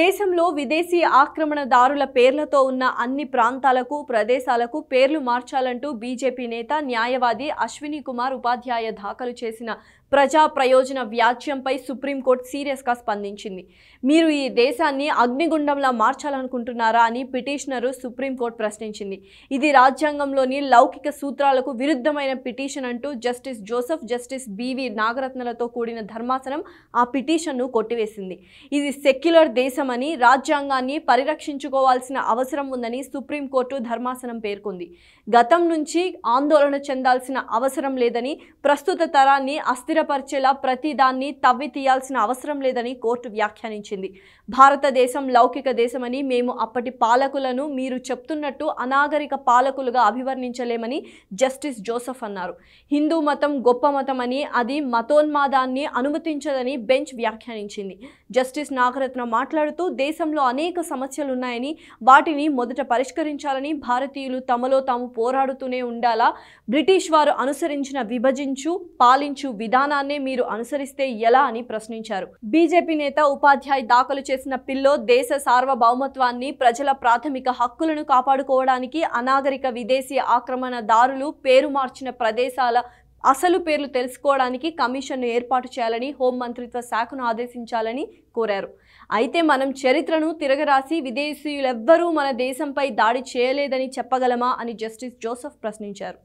దేశంలో విదేశీ ఆక్రమణదారుల పేర్లతో ఉన్న అన్ని ప్రాంతాలకు ప్రదేశాలకు పేర్లు మార్చాలంటూ బీజేపీ నేత న్యాయవాది అశ్విని కుమార్ ఉపాధ్యాయ దాఖలు చేసిన ప్రజా ప్రయోజన వ్యాజ్యంపై సుప్రీంకోర్టు సీరియస్గా స్పందించింది మీరు ఈ దేశాన్ని అగ్నిగుండంలా మార్చాలనుకుంటున్నారా అని పిటిషనరు సుప్రీంకోర్టు ప్రశ్నించింది ఇది రాజ్యాంగంలోని లౌకిక సూత్రాలకు విరుద్ధమైన పిటిషన్ అంటూ జస్టిస్ జోసెఫ్ జస్టిస్ బివి నాగరత్నలతో కూడిన ధర్మాసనం ఆ పిటిషన్ను కొట్టివేసింది ఇది సెక్యులర్ దేశం అవసరమని రాజ్యాంగాన్ని పరిరక్షించుకోవాల్సిన అవసరం ఉందని సుప్రీంకోర్టు ధర్మాసనం పేర్కొంది గతం నుంచి ఆందోళన చెందాల్సిన అవసరం లేదని ప్రస్తుత తరాన్ని అస్థిరపరిచేలా ప్రతిదాన్ని తవ్వి తీయాల్సిన అవసరం లేదని కోర్టు వ్యాఖ్యానించింది భారతదేశం లౌకిక దేశమని మేము అప్పటి పాలకులను మీరు చెప్తున్నట్టు అనాగరిక పాలకులుగా అభివర్ణించలేమని జస్టిస్ జోసఫ్ అన్నారు హిందూ మతం గొప్ప మతం అని అది మతోన్మాదాన్ని అనుమతించదని బెంచ్ వ్యాఖ్యానించింది జస్టిస్ నాగరత్న మాట్లాడుతూ పేరుతో దేశంలో అనేక సమస్యలున్నాయని వాటిని మొదట పరిష్కరించాలని భారతీయులు తమలో తాము పోరాడుతూనే ఉండాలా బ్రిటిష్ వారు అనుసరించిన విభజించు పాలించు విధానాన్నే మీరు అనుసరిస్తే ఎలా అని ప్రశ్నించారు బీజేపీ నేత ఉపాధ్యాయ్ దాఖలు చేసిన పిల్లో దేశ సార్వభౌమత్వాన్ని ప్రజల ప్రాథమిక హక్కులను కాపాడుకోవడానికి అనాగరిక విదేశీ ఆక్రమణదారులు పేరు మార్చిన ప్రదేశాల అసలు పేర్లు తెలుసుకోవడానికి కమిషన్ను ఏర్పాటు చేయాలని హోంమంత్రిత్వ శాఖను ఆదేశించాలని కోరారు అయితే మనం చరిత్రను తిరగరాసి విదేశీయులెవ్వరూ మన దేశంపై దాడి చేయలేదని చెప్పగలమా అని జస్టిస్ జోసఫ్ ప్రశ్నించారు